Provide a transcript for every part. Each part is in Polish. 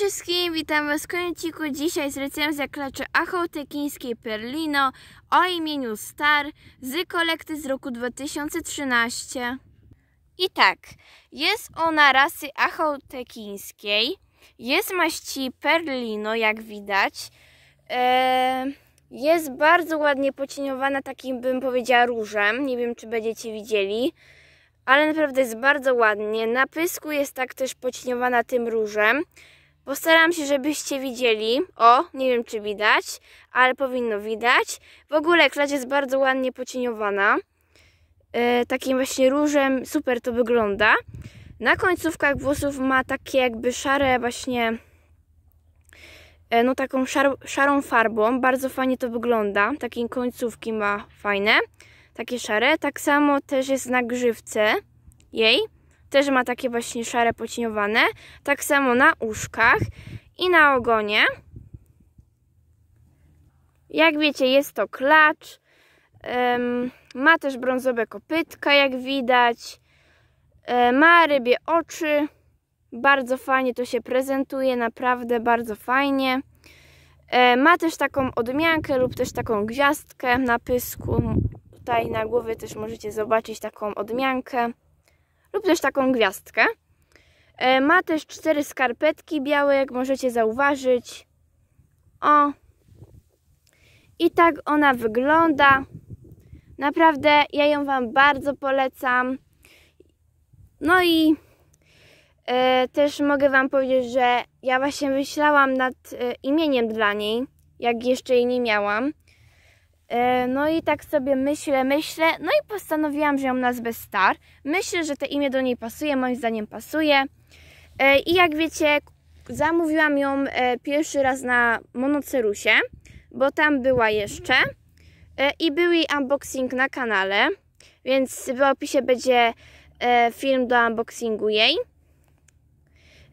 wszystkim, witam Was w konieciku. Dzisiaj z recenzja klaczy achotekińskiej Perlino o imieniu Star z kolekty z roku 2013. I tak, jest ona rasy achotekińskiej, jest maści Perlino jak widać, eee, jest bardzo ładnie pocieniowana takim bym powiedziała różem, nie wiem czy będziecie widzieli ale naprawdę jest bardzo ładnie. Na pysku jest tak też pocieniowana tym różem. Postaram się, żebyście widzieli. O, nie wiem czy widać, ale powinno widać. W ogóle klacz jest bardzo ładnie pocieniowana. E, takim właśnie różem super to wygląda. Na końcówkach włosów ma takie jakby szare właśnie e, no taką szar szarą farbą. Bardzo fajnie to wygląda. Takie końcówki ma fajne. Takie szare. Tak samo też jest na grzywce jej też ma takie właśnie szare pocieniowane. Tak samo na uszkach i na ogonie. Jak wiecie, jest to klacz. Um, ma też brązowe kopytka, jak widać. E, ma rybie oczy. Bardzo fajnie to się prezentuje, naprawdę bardzo fajnie. E, ma też taką odmiankę lub też taką gwiazdkę na pysku. Tutaj na głowie też możecie zobaczyć taką odmiankę lub też taką gwiazdkę. E, ma też cztery skarpetki białe, jak możecie zauważyć. O! I tak ona wygląda. Naprawdę ja ją Wam bardzo polecam. No i e, też mogę Wam powiedzieć, że ja właśnie myślałam nad e, imieniem dla niej, jak jeszcze jej nie miałam. E, no i tak sobie myślę, myślę, no i postanowiłam, że ją nazwę Star. Myślę, że to imię do niej pasuje, moim zdaniem pasuje. E, I jak wiecie, zamówiłam ją e, pierwszy raz na Monocerusie, bo tam była jeszcze. I był jej unboxing na kanale, więc w opisie będzie film do unboxingu jej.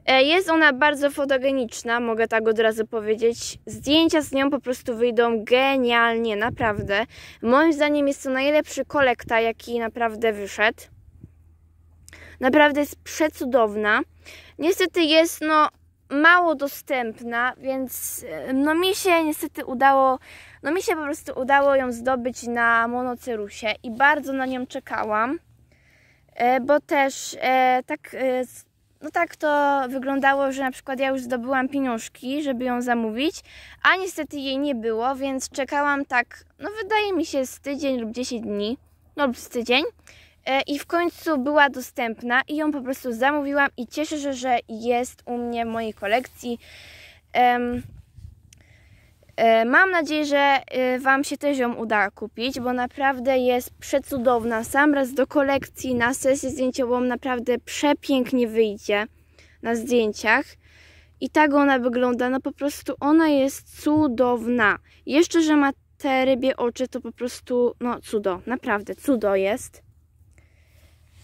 E, jest ona bardzo fotogeniczna, mogę tak od razu powiedzieć. Zdjęcia z nią po prostu wyjdą genialnie, naprawdę. Moim zdaniem jest to najlepszy kolekta, jaki naprawdę wyszedł. Naprawdę jest przecudowna. Niestety jest no mało dostępna, więc e, no mi się niestety udało, no mi się po prostu udało ją zdobyć na monocerusie i bardzo na nią czekałam, e, bo też tak no tak to wyglądało, że na przykład ja już zdobyłam pieniążki, żeby ją zamówić, a niestety jej nie było, więc czekałam tak, no wydaje mi się z tydzień lub 10 dni, no lub z tydzień. E, I w końcu była dostępna i ją po prostu zamówiłam i cieszę się, że jest u mnie w mojej kolekcji. E, mam nadzieję, że e, Wam się też ją uda kupić, bo naprawdę jest przecudowna. Sam raz do kolekcji na sesję zdjęciową naprawdę przepięknie wyjdzie na zdjęciach. I tak ona wygląda, no po prostu ona jest cudowna. Jeszcze, że ma te rybie oczy, to po prostu no cudo, naprawdę cudo jest.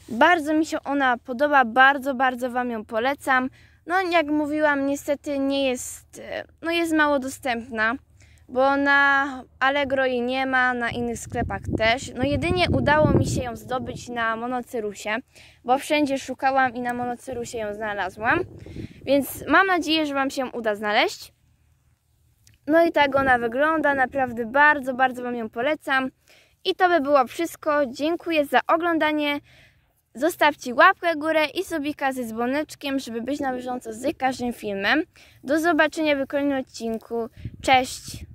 Bardzo mi się ona podoba, bardzo, bardzo Wam ją polecam no jak mówiłam, niestety nie jest, e, no jest mało dostępna, bo na Allegro jej nie ma, na innych sklepach też. No jedynie udało mi się ją zdobyć na Monocyrusie bo wszędzie szukałam i na Monocyrusie ją znalazłam. Więc mam nadzieję, że Wam się uda znaleźć. No i tak ona wygląda, naprawdę bardzo, bardzo Wam ją polecam. I to by było wszystko. Dziękuję za oglądanie. Zostawcie łapkę górę i subika ze dzwoneczkiem, żeby być na bieżąco z każdym filmem. Do zobaczenia w kolejnym odcinku. Cześć!